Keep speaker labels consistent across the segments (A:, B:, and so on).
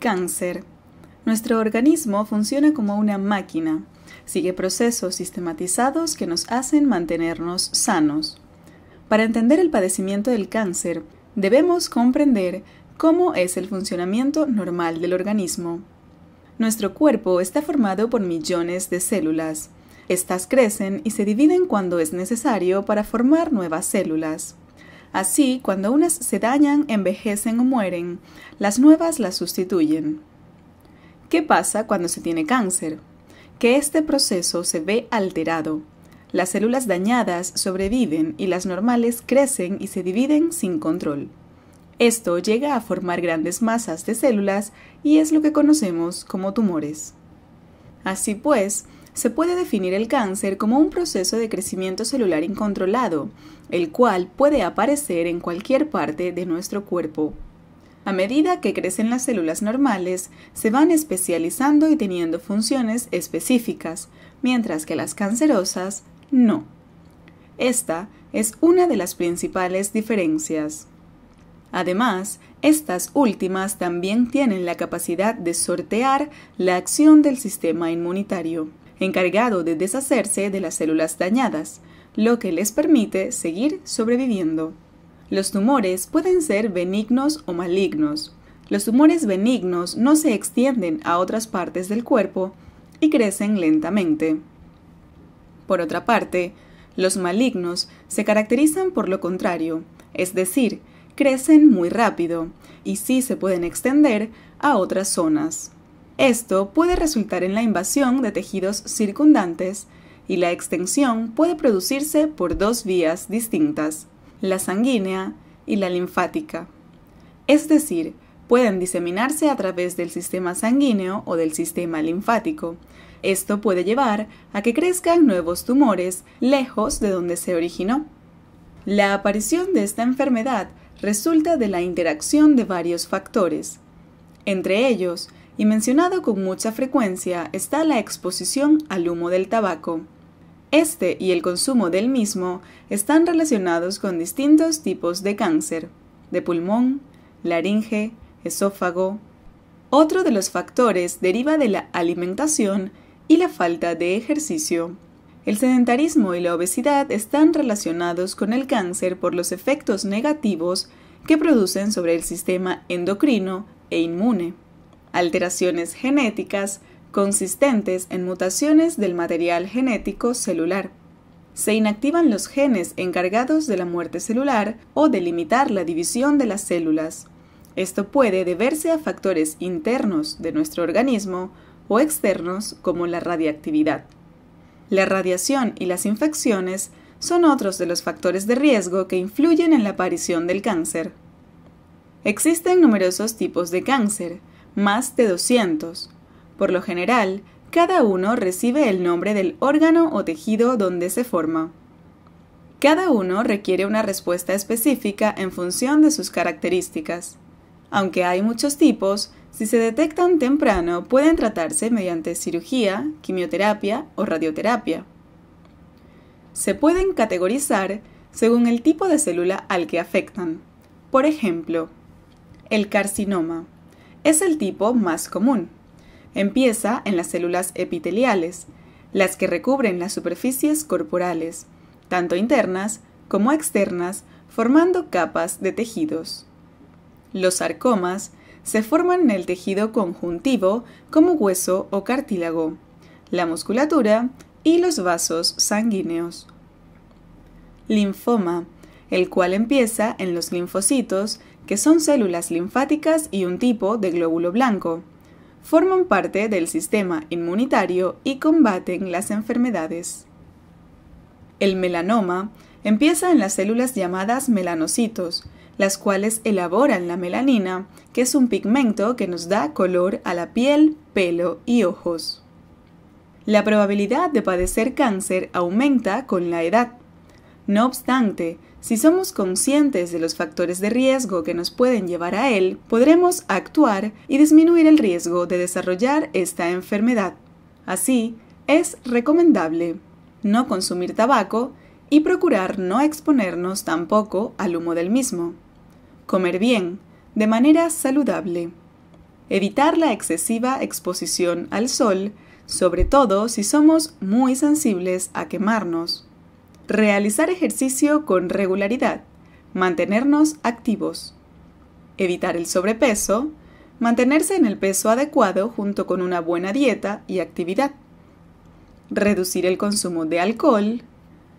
A: Cáncer. Nuestro organismo funciona como una máquina. Sigue procesos sistematizados que nos hacen mantenernos sanos. Para entender el padecimiento del cáncer, debemos comprender cómo es el funcionamiento normal del organismo. Nuestro cuerpo está formado por millones de células. Estas crecen y se dividen cuando es necesario para formar nuevas células. Así, cuando unas se dañan, envejecen o mueren, las nuevas las sustituyen. ¿Qué pasa cuando se tiene cáncer? Que este proceso se ve alterado. Las células dañadas sobreviven y las normales crecen y se dividen sin control. Esto llega a formar grandes masas de células y es lo que conocemos como tumores. Así pues, se puede definir el cáncer como un proceso de crecimiento celular incontrolado, el cual puede aparecer en cualquier parte de nuestro cuerpo. A medida que crecen las células normales, se van especializando y teniendo funciones específicas, mientras que las cancerosas no. Esta es una de las principales diferencias. Además, estas últimas también tienen la capacidad de sortear la acción del sistema inmunitario encargado de deshacerse de las células dañadas, lo que les permite seguir sobreviviendo. Los tumores pueden ser benignos o malignos. Los tumores benignos no se extienden a otras partes del cuerpo y crecen lentamente. Por otra parte, los malignos se caracterizan por lo contrario, es decir, crecen muy rápido y sí se pueden extender a otras zonas. Esto puede resultar en la invasión de tejidos circundantes y la extensión puede producirse por dos vías distintas, la sanguínea y la linfática. Es decir, pueden diseminarse a través del sistema sanguíneo o del sistema linfático. Esto puede llevar a que crezcan nuevos tumores lejos de donde se originó. La aparición de esta enfermedad resulta de la interacción de varios factores, entre ellos y mencionado con mucha frecuencia está la exposición al humo del tabaco. Este y el consumo del mismo están relacionados con distintos tipos de cáncer, de pulmón, laringe, esófago. Otro de los factores deriva de la alimentación y la falta de ejercicio. El sedentarismo y la obesidad están relacionados con el cáncer por los efectos negativos que producen sobre el sistema endocrino e inmune alteraciones genéticas consistentes en mutaciones del material genético celular. Se inactivan los genes encargados de la muerte celular o de limitar la división de las células. Esto puede deberse a factores internos de nuestro organismo o externos como la radiactividad. La radiación y las infecciones son otros de los factores de riesgo que influyen en la aparición del cáncer. Existen numerosos tipos de cáncer, más de 200. Por lo general, cada uno recibe el nombre del órgano o tejido donde se forma. Cada uno requiere una respuesta específica en función de sus características. Aunque hay muchos tipos, si se detectan temprano pueden tratarse mediante cirugía, quimioterapia o radioterapia. Se pueden categorizar según el tipo de célula al que afectan. Por ejemplo, el carcinoma es el tipo más común. Empieza en las células epiteliales, las que recubren las superficies corporales, tanto internas como externas, formando capas de tejidos. Los sarcomas se forman en el tejido conjuntivo como hueso o cartílago, la musculatura y los vasos sanguíneos. Linfoma, el cual empieza en los linfocitos que son células linfáticas y un tipo de glóbulo blanco. Forman parte del sistema inmunitario y combaten las enfermedades. El melanoma empieza en las células llamadas melanocitos, las cuales elaboran la melanina, que es un pigmento que nos da color a la piel, pelo y ojos. La probabilidad de padecer cáncer aumenta con la edad. No obstante, si somos conscientes de los factores de riesgo que nos pueden llevar a él, podremos actuar y disminuir el riesgo de desarrollar esta enfermedad. Así, es recomendable no consumir tabaco y procurar no exponernos tampoco al humo del mismo. Comer bien, de manera saludable. Evitar la excesiva exposición al sol, sobre todo si somos muy sensibles a quemarnos realizar ejercicio con regularidad, mantenernos activos, evitar el sobrepeso, mantenerse en el peso adecuado junto con una buena dieta y actividad, reducir el consumo de alcohol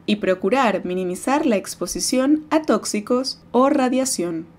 A: y procurar minimizar la exposición a tóxicos o radiación.